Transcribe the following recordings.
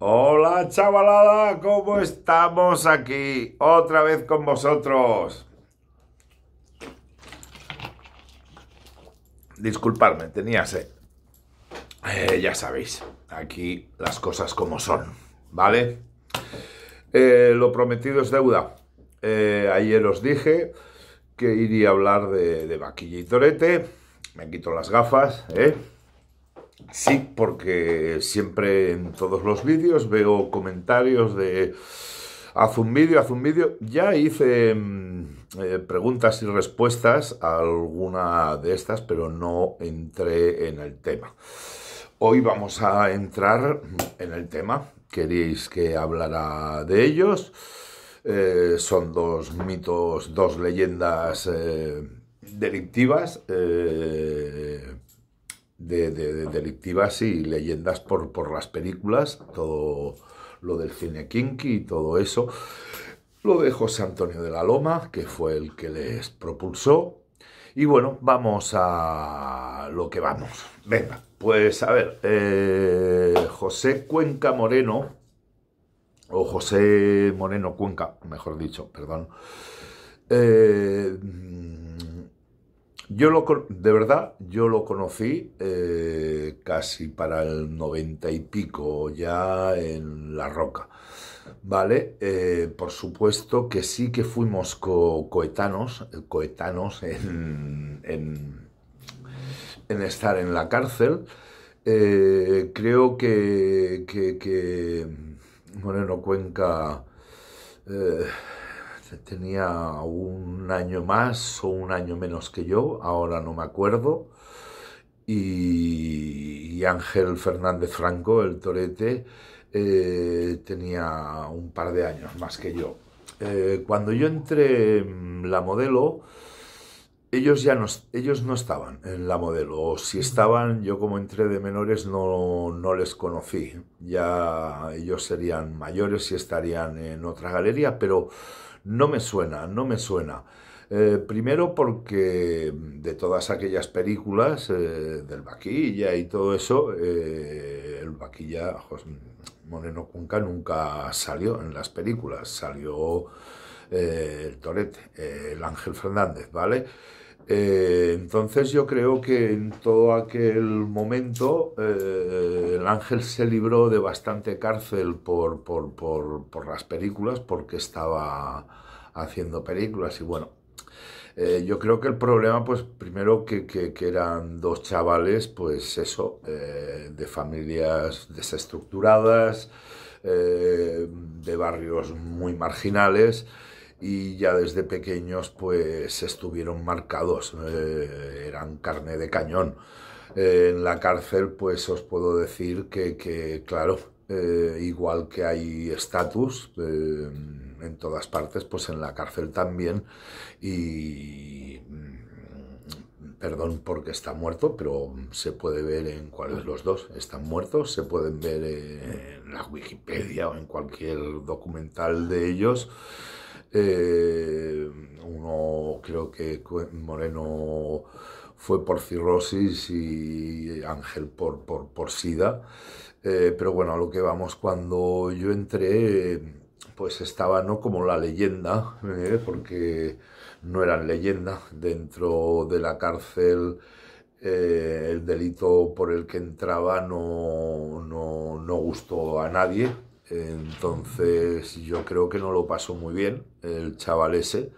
Hola chavalada, ¿cómo estamos aquí? Otra vez con vosotros. Disculpadme, tenía sed. Eh, ya sabéis, aquí las cosas como son, ¿vale? Eh, lo prometido es deuda. Eh, ayer os dije que iría a hablar de, de vaquilla y torete. Me quito las gafas, ¿eh? Sí, porque siempre en todos los vídeos veo comentarios de haz un vídeo, haz un vídeo. Ya hice mm, eh, preguntas y respuestas a alguna de estas, pero no entré en el tema. Hoy vamos a entrar en el tema. Queréis que hablara de ellos. Eh, son dos mitos, dos leyendas eh, delictivas eh, de, delictivas y leyendas por, las películas, todo lo del cine kinky y todo eso. Lo de José Antonio de la Loma, que fue el que les propulsó. Y bueno, vamos a lo que vamos. Venga, pues a ver, eh, José Cuenca Moreno, o José Moreno Cuenca, mejor dicho, perdón. Eh, yo lo, de verdad, yo lo conocí eh, casi para el noventa y pico, ya en La Roca. ¿Vale? Eh, por supuesto que sí que fuimos coetanos, eh, coetanos en, estar en la cárcel. creo que, que Moreno Cuenca tenía un año más o un año menos que yo, ahora no me acuerdo, y, Ángel Fernández Franco, el torete, eh, tenía un par de años más que yo. Eh, cuando yo entré en la modelo, ellos ya no, ellos no estaban en la modelo, o si estaban, yo como entré de menores no, no les conocí, ya ellos serían mayores y estarían en otra galería, pero no me suena, no me suena. Eh, primero porque de todas aquellas películas eh, del vaquilla y todo eso, eh, el vaquilla José Moreno Cunca nunca salió en las películas, salió eh, el Torete, eh, el Ángel Fernández, ¿vale? Eh, entonces yo creo que en todo aquel momento el ángel se libró de bastante cárcel por, las películas porque estaba haciendo películas y bueno. yo creo que el problema, pues primero que, que eran dos chavales, pues eso, de familias desestructuradas, de barrios muy marginales, y ya desde pequeños pues estuvieron marcados, eh, eran carne de cañón. Eh, en la cárcel pues os puedo decir que, que claro, eh, igual que hay estatus en todas partes, pues en la cárcel también y mm, perdón porque está muerto, pero se puede ver en cuáles los dos están muertos, se pueden ver en la Wikipedia o en cualquier documental de ellos. Eh, uno creo que Moreno fue por cirrosis y Ángel por, por, sida. Eh, pero bueno, a lo que vamos, cuando yo entré, pues estaba no como la leyenda, ¿eh? porque no eran leyenda. Dentro de la cárcel el delito por el que entraba no gustó a nadie, entonces yo creo que no lo pasó muy bien el chaval ese,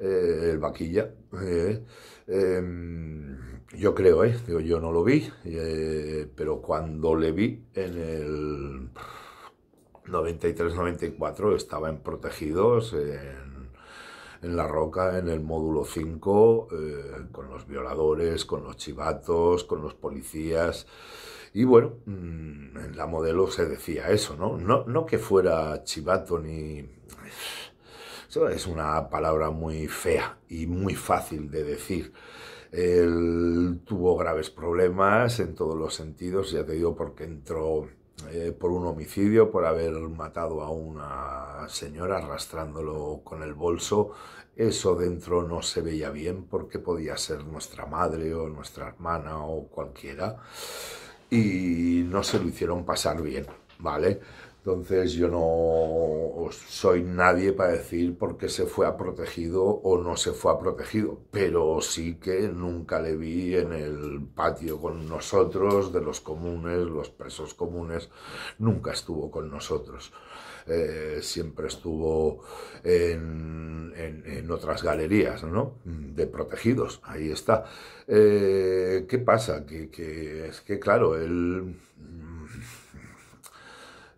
eh, el vaquilla. Eh. Em, yo creo, eh, digo, yo no lo vi, pero cuando le vi en el 93-94 estaban Protegidos, en, en, La Roca, en el módulo 5, con los violadores, con los chivatos, con los policías. Y bueno, mm, en la modelo se decía eso, ¿no? No, no que fuera chivato ni... Eso es una palabra muy fea y muy fácil de decir. Él tuvo graves problemas en todos los sentidos, ya te digo, porque entró eh, por un homicidio, por haber matado a una señora arrastrándolo con el bolso. Eso dentro no se veía bien porque podía ser nuestra madre o nuestra hermana o cualquiera y no se lo hicieron pasar bien, ¿vale? Entonces yo no soy nadie para decir por qué se fue a protegido o no se fue a protegido, pero sí que nunca le vi en el patio con nosotros, de los comunes, los presos comunes, nunca estuvo con nosotros. Eh, siempre estuvo en, otras galerías ¿no? de protegidos, ahí está. Eh, ¿Qué pasa? Que, que, es que claro, él...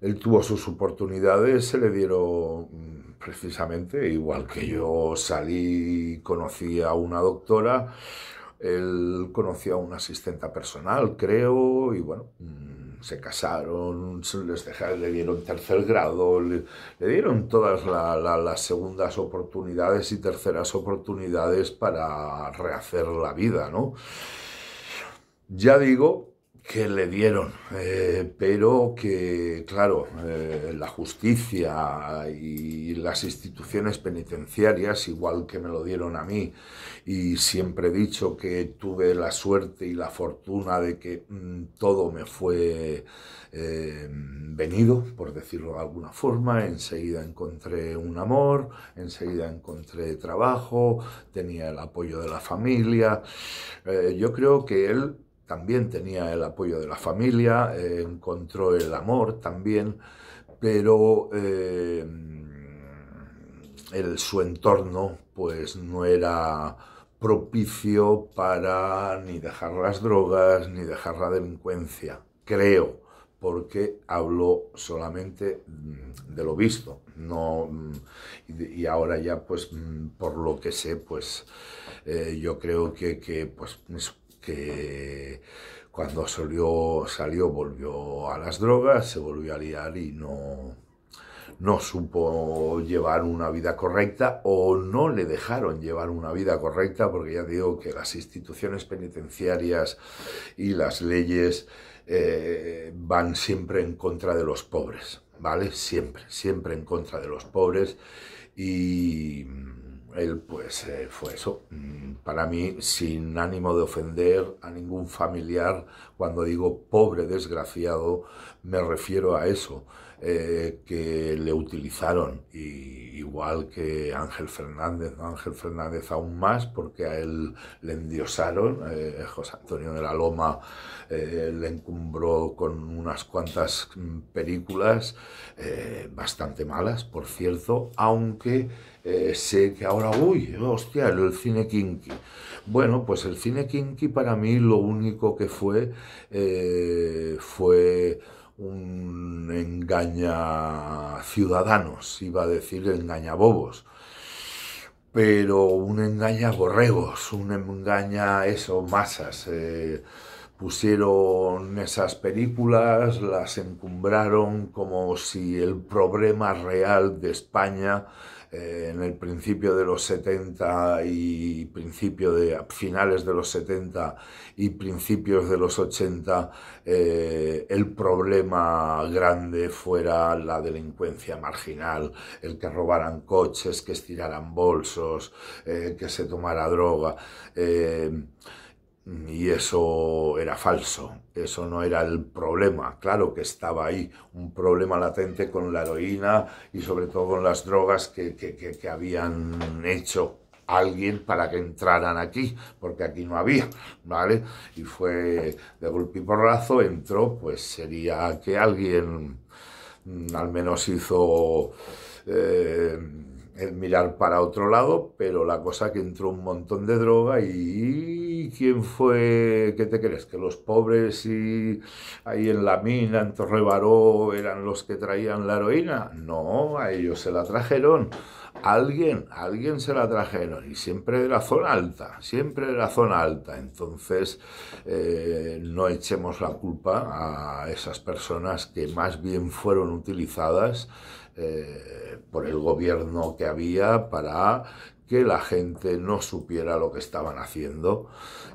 Él tuvo sus oportunidades, se le dieron precisamente, igual que yo salí, conocí a una doctora, él conocía a una asistenta personal, creo, y bueno, mm, se casaron, les le dieron tercer grado, le, dieron todas las segundas oportunidades y terceras oportunidades para rehacer la vida, ¿no? Ya digo que le dieron, eh, pero que, claro, eh, la justicia y las instituciones penitenciarias, igual que me lo dieron a mí, y siempre he dicho que tuve la suerte y la fortuna de que mm, todo me fue eh, venido, por decirlo de alguna forma, enseguida encontré un amor, enseguida encontré trabajo, tenía el apoyo de la familia, yo creo que él también tenía el apoyo de la familia, eh, encontró el amor también, pero eh, el, su entorno pues no era propicio para ni dejar las drogas ni dejar la delincuencia, creo, porque habló solamente mm, de lo visto, no mm, y ahora ya pues mm, por lo que sé pues eh, yo creo que, que pues que cuando salió, salió volvió a las drogas, se volvió a liar y no, no supo llevar una vida correcta o no le dejaron llevar una vida correcta, porque ya digo que las instituciones penitenciarias y las leyes eh, van siempre en contra de los pobres, ¿vale? Siempre, siempre en contra de los pobres y él pues eh, fue eso, mm, para mí sin ánimo de ofender a ningún familiar, cuando digo pobre desgraciado, me refiero a eso. Eh, que le utilizaron, y, igual que Ángel Fernández, Ángel Fernández aún más, porque a él le endiosaron, eh, José Antonio de la Loma eh, le encumbró con unas cuantas mm, películas bastante malas, por cierto, aunque sé que ahora, uy, hostia, el cine kinky. Bueno, pues el cine kinky para mí lo único que fue fue un engaña ciudadanos, iba a decir engaña bobos pero un engaña borregos, un engaña eso, masas. Eh, pusieron esas películas, las encumbraron como si el problema real de España eh, en el principio de los 70 y principio de finales de los 70 y principios de los 80 eh, el problema grande fuera la delincuencia marginal, el que robaran coches, que estiraran bolsos, eh, que se tomara droga. Y eso era falso, eso no era el problema. Claro que estaba ahí un problema latente con la heroína y sobre todo con las drogas que, habían hecho alguien para que entraran aquí, porque aquí no había, ¿vale? Y fue de golpe y porrazo, entró, pues sería que alguien mm, al menos hizo... Eh, el mirar para otro lado, pero la cosa que entró un montón de droga y ¿quién fue? ¿Qué te crees? Que los pobres y ahí en la mina, en Torrebaró, eran los que traían la heroína. No, a ellos se la trajeron alguien, alguien se la trajeron y siempre de la zona alta, siempre de la zona alta. Entonces, eh, no echemos la culpa a esas personas que más bien fueron utilizadas eh, por el gobierno que había para que la gente no supiera lo que estaban haciendo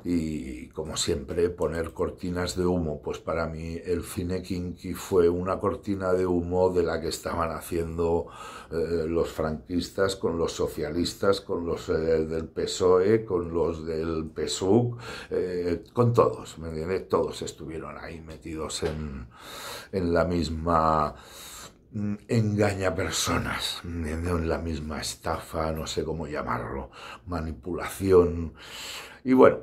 y como siempre poner cortinas de humo, pues para mí el cine kinky fue una cortina de humo de la que estaban haciendo eh, los franquistas con los socialistas, con los eh, del PSOE, con los del PSUC, eh, con todos, ¿me entiendes? Todos estuvieron ahí metidos en la misma Mm, engaña personas mm, en la misma estafa, no sé cómo llamarlo, manipulación. Y bueno,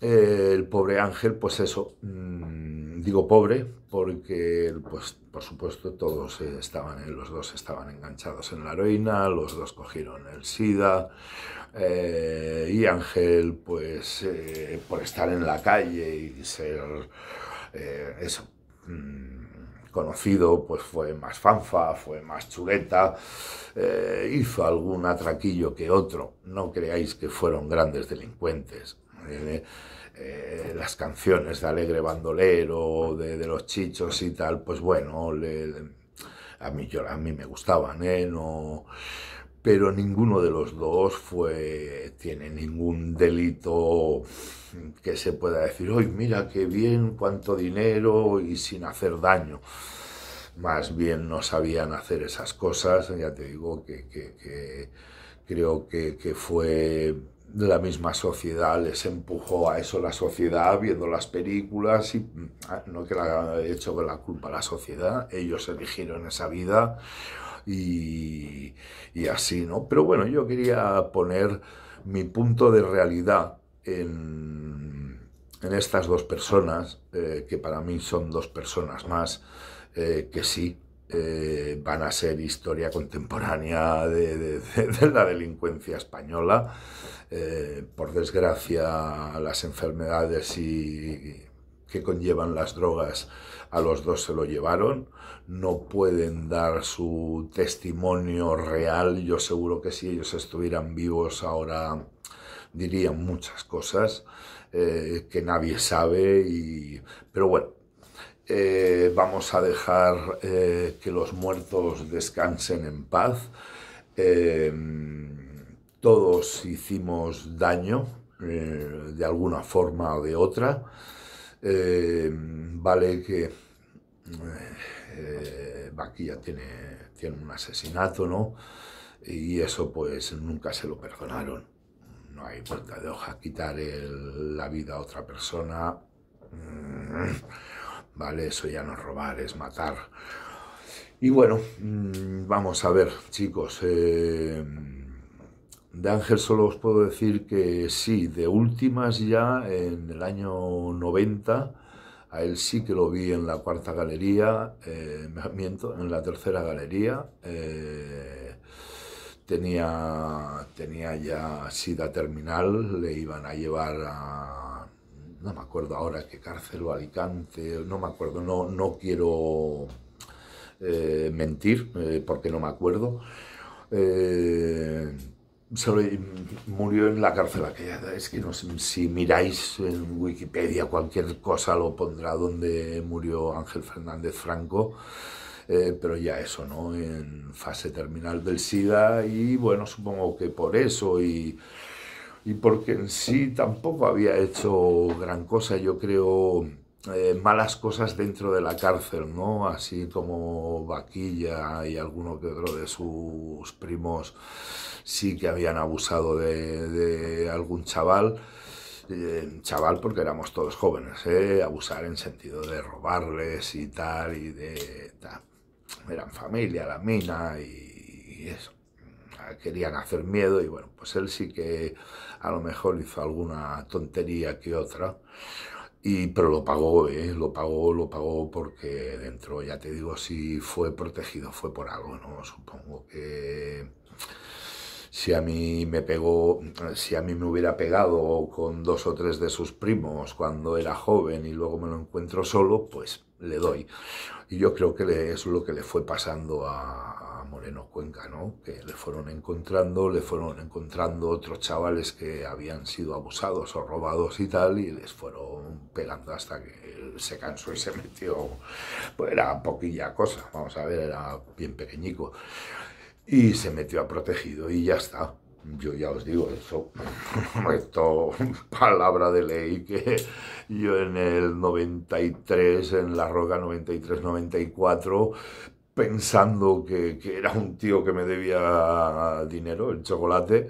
eh, el pobre Ángel, pues eso, mm, digo pobre, porque pues, por supuesto todos eh, estaban estaban, eh, los dos estaban enganchados en la heroína, los dos cogieron el SIDA, y Ángel, pues por estar en la calle y ser eso conocido, pues fue más fanfa, fue más chuleta, eh, hizo algún atraquillo que otro. No creáis que fueron grandes delincuentes. Eh, las canciones de Alegre Bandolero, de, los chichos y tal, pues bueno, a, mí, a mí me gustaban, ¿eh? No, pero ninguno de los dos fue, tiene ningún delito que se pueda decir, hoy mira qué bien, cuánto dinero y sin hacer daño. Más bien no sabían hacer esas cosas, ya te digo que, creo que, fue la misma sociedad les empujó a eso la sociedad viendo las películas y ah, no que la haya hecho con la culpa la sociedad ellos eligieron esa vida y, así, ¿no? Pero bueno, yo quería poner mi punto de realidad en, estas dos personas, eh, que para mí son dos personas más, eh, que sí, eh, van a ser historia contemporánea de, la delincuencia española. por desgracia, las enfermedades y, que conllevan las drogas a los dos se lo llevaron, no pueden dar su testimonio real, yo seguro que si ellos estuvieran vivos ahora dirían muchas cosas eh, que nadie sabe, y... pero bueno, eh, vamos a dejar eh, que los muertos descansen en paz. todos hicimos daño de alguna forma o de otra. Eh, vale que eh, Vaquilla tiene, un asesinato, ¿no? Y eso pues nunca se lo perdonaron. No hay vuelta de hoja, quitar la vida a otra persona. Mm, vale, eso ya no es robar, es matar. Y bueno, mm, vamos a ver, chicos. Eh, de Ángel solo os puedo decir que sí, de últimas ya en el año 90, a él sí que lo vi en la cuarta galería, eh, miento, en la tercera galería. Eh, tenía, tenía ya sida terminal, le iban a llevar a. No me acuerdo ahora que cárcel o Alicante, no me acuerdo, no, no quiero eh, mentir eh, porque no me acuerdo sobre, murió en la cárcel aquella. Es que no sé, si miráis en Wikipedia cualquier cosa lo pondrá donde murió Ángel Fernández Franco. Eh, pero ya eso, ¿no? En fase terminal del SIDA y bueno, supongo que por eso y, y porque en sí tampoco había hecho gran cosa, yo creo, eh, malas cosas dentro de la cárcel, ¿no? Así como Vaquilla y alguno que otro de sus primos sí que habían abusado de, algún chaval. Eh, chaval porque éramos todos jóvenes, ¿eh? abusar en sentido de robarles y tal, y de... Tal. Eran familia, la mina y, eso querían hacer miedo y bueno, pues él sí que a lo mejor hizo alguna tontería que otra. Y, pero lo pagó, ¿eh? lo pagó, lo pagó porque dentro, ya te digo, si fue protegido fue por algo, ¿no? Supongo que si a mí me pegó, si a mí me hubiera pegado con dos o tres de sus primos cuando era joven y luego me lo encuentro solo, pues le doy. Y yo creo que es lo que le fue pasando a, Moreno Cuenca, ¿no? Que le fueron encontrando, le fueron encontrando otros chavales que habían sido abusados o robados y tal, y les fueron pegando hasta que se cansó y se metió. Pues era poquilla cosa, vamos a ver, era bien pequeñico. Y se metió a protegido y ya está. Yo ya os digo eso, esto palabra de ley que yo en el 93, en la Roca 93-94, pensando que, era un tío que me debía dinero, el chocolate,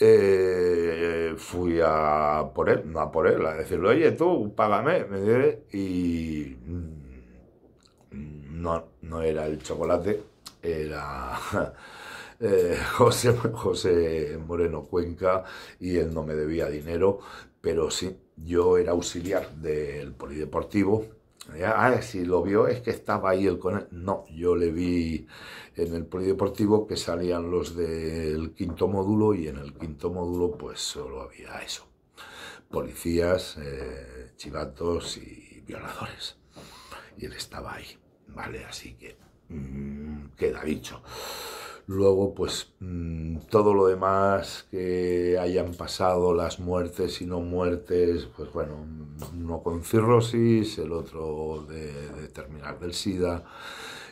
eh, fui a por él, no a por él, a decirle, oye, tú, págame, me debe, y mm, no, no era el chocolate, era eh, José, José Moreno Cuenca, y él no me debía dinero, pero sí, yo era auxiliar del Polideportivo, Ah, si lo vio es que estaba ahí el con No, yo le vi en el polideportivo que salían los del quinto módulo y en el quinto módulo pues solo había eso. Policías, eh, chivatos y violadores. Y él estaba ahí, ¿vale? Así que mm, queda dicho. Luego, pues mm, todo lo demás que hayan pasado, las muertes y no muertes, pues bueno, mm, uno con cirrosis, el otro de, terminar del SIDA.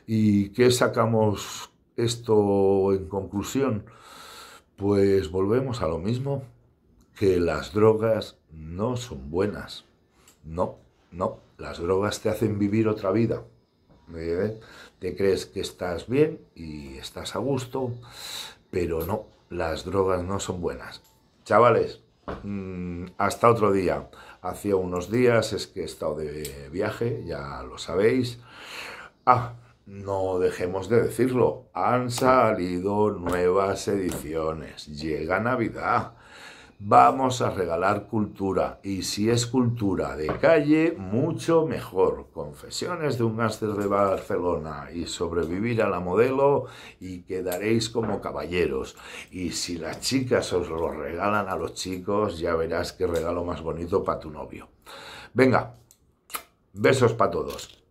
¿Y qué sacamos esto en conclusión? Pues volvemos a lo mismo, que las drogas no son buenas. No, no, las drogas te hacen vivir otra vida. ¿eh? te crees que estás bien y estás a gusto, pero no, las drogas no son buenas. Chavales, mm, hasta otro día. Hacía unos días es que he estado de viaje, ya lo sabéis. Ah, no dejemos de decirlo, han salido nuevas ediciones. Llega Navidad. Vamos a regalar cultura y si es cultura de calle, mucho mejor. Confesiones de un gáster de Barcelona y sobrevivir a la modelo y quedaréis como caballeros. Y si las chicas os lo regalan a los chicos, ya verás qué regalo más bonito para tu novio. Venga, besos para todos.